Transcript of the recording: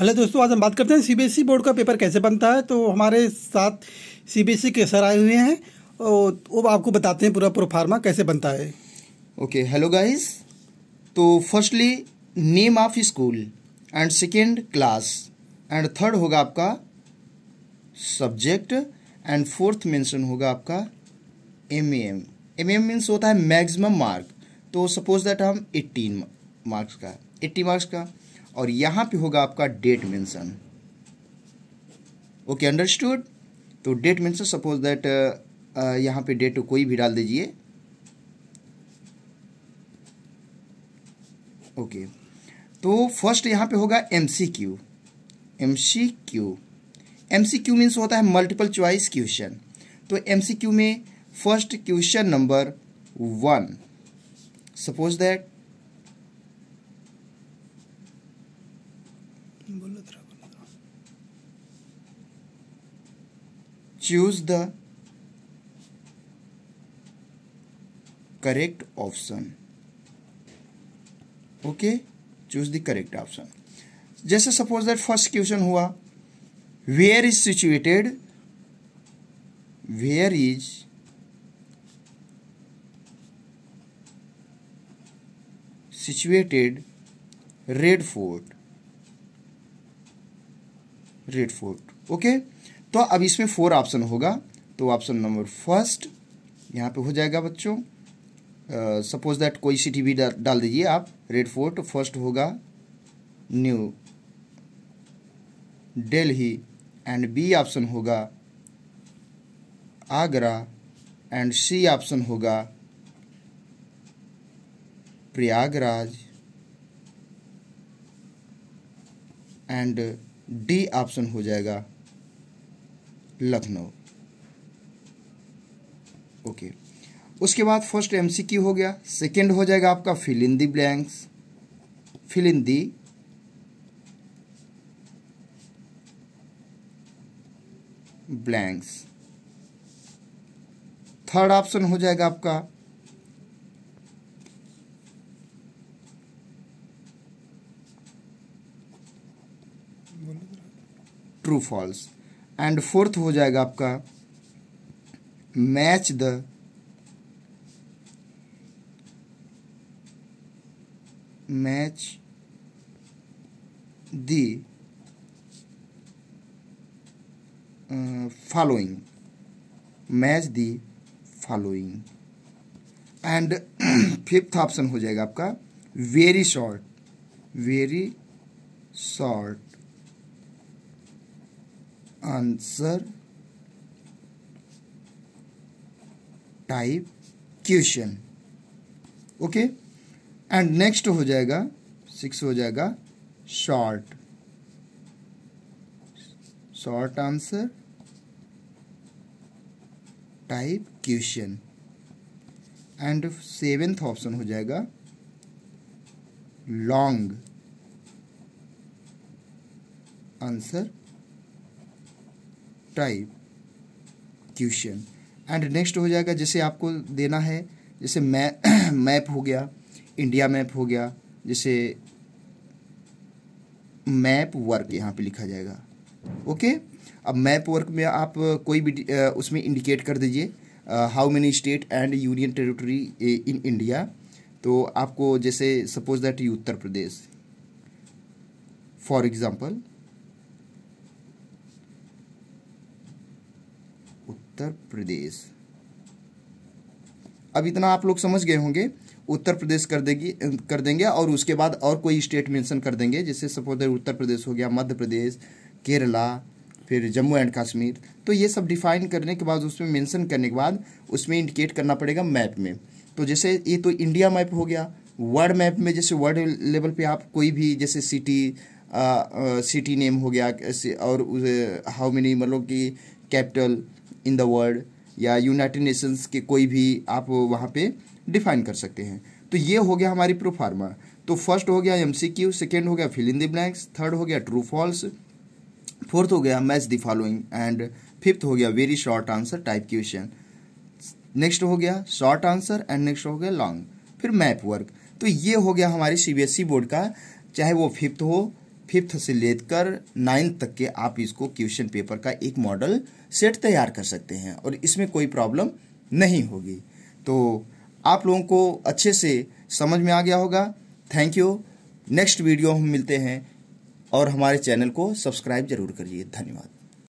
Hello दोस्तों आज हम बात करते हैं सीबीएसई e बोर्ड का पेपर कैसे बनता है तो हमारे साथ सीबीएसई e के सर आए हुए हैं और वो आपको बताते हैं पूरा प्रोफार्मा कैसे बनता है ओके हेलो गाइस तो firstly name of school and second class and third होगा आपका सब्जेक्ट एंड फोर्थ मेंशन होगा आपका M M M M means होता है मैक्सिमम मार्क तो सपोज दैट हम एट्टीन मार्क्स का एट्टी मार्क्स का और यहां पे होगा आपका डेट मेंशन ओके अंडरस्टूड तो डेट मेंशन सपोज दैट यहां पे डेट कोई भी डाल दीजिए ओके okay. तो फर्स्ट यहां पे होगा M C Q M C Q M C Q means होता है मल्टीपल चॉइस क्वेश्चन तो एम सी क्यू में first question number one suppose that बोलो choose the correct option okay choose the correct option जैसे suppose that first question हुआ where is situated where is situated Red Fort Red Fort okay तो अब इसमें four option होगा तो option number first यहाँ पे हो जाएगा बच्चों सपोज दैट कोई सिटी भी डा, डाल दीजिए आप रेड फोर्ट फर्स्ट होगा New Delhi and B option होगा आगरा एंड सी ऑप्शन होगा प्रयागराज एंड डी ऑप्शन हो जाएगा लखनऊ ओके उसके बाद फर्स्ट एमसीक्यू हो गया सेकंड हो जाएगा आपका fill in the blanks fill in the blanks third option हो जाएगा आपका ट्रू फॉल्स एंड फोर्थ हो जाएगा आपका match the match the following match the following and fifth option हो जाएगा आपका very short very short answer type question okay and next हो जाएगा सिक्स हो जाएगा short short answer type question and seventh option हो जाएगा long answer type question and next हो जाएगा जैसे आपको देना है जैसे मै मैप हो गया इंडिया मैप हो गया जैसे मैप वर्क यहाँ पे लिखा जाएगा ओके okay? अब मैप वर्क में आप कोई भी उसमें इंडिकेट कर दीजिए how many state and union territory in India तो आपको जैसे सपोज दैट उत्तर प्रदेश फॉर एग्जाम्पल उत्तर प्रदेश अब इतना आप लोग समझ गए होंगे उत्तर प्रदेश कर देगी कर देंगे और उसके बाद और कोई स्टेट मेंशन कर देंगे जैसे सपोज उत्तर प्रदेश हो गया मध्य प्रदेश केरला फिर जम्मू एंड कश्मीर तो ये सब डिफाइन करने के बाद उसमें मेंशन करने के बाद उसमें इंडिकेट करना पड़ेगा मैप में तो जैसे ये तो इंडिया मैप हो गया वर्ल्ड मैप में जैसे वर्ल्ड लेवल पे आप कोई भी जैसे सिटी सिटी नेम हो गया और हाउ मेनी मतलब कि कैपिटल इन द वर्ल्ड या यूनाइटेड नेशंस के कोई भी आप वहाँ पे डिफाइन कर सकते हैं तो ये हो गया हमारी प्रोफार्मा तो फर्स्ट हो गया एम सी क्यू सेकेंड हो गया fill in the blanks third हो गया ट्रू फॉल्स फोर्थ हो गया match the following and fifth हो गया very short answer type question next हो गया शॉर्ट आंसर एंड नेक्स्ट हो गया लॉन्ग फिर मैप वर्क तो ये हो गया हमारी ई बोर्ड का चाहे वो फिफ्थ हो फिफ्थ से लेकर नाइन्थ तक के आप इसको क्वेश्चन पेपर का एक मॉडल सेट तैयार कर सकते हैं और इसमें कोई प्रॉब्लम नहीं होगी तो आप लोगों को अच्छे से समझ में आ गया होगा थैंक यू नेक्स्ट वीडियो हम मिलते हैं और हमारे चैनल को सब्सक्राइब जरूर करिए धन्यवाद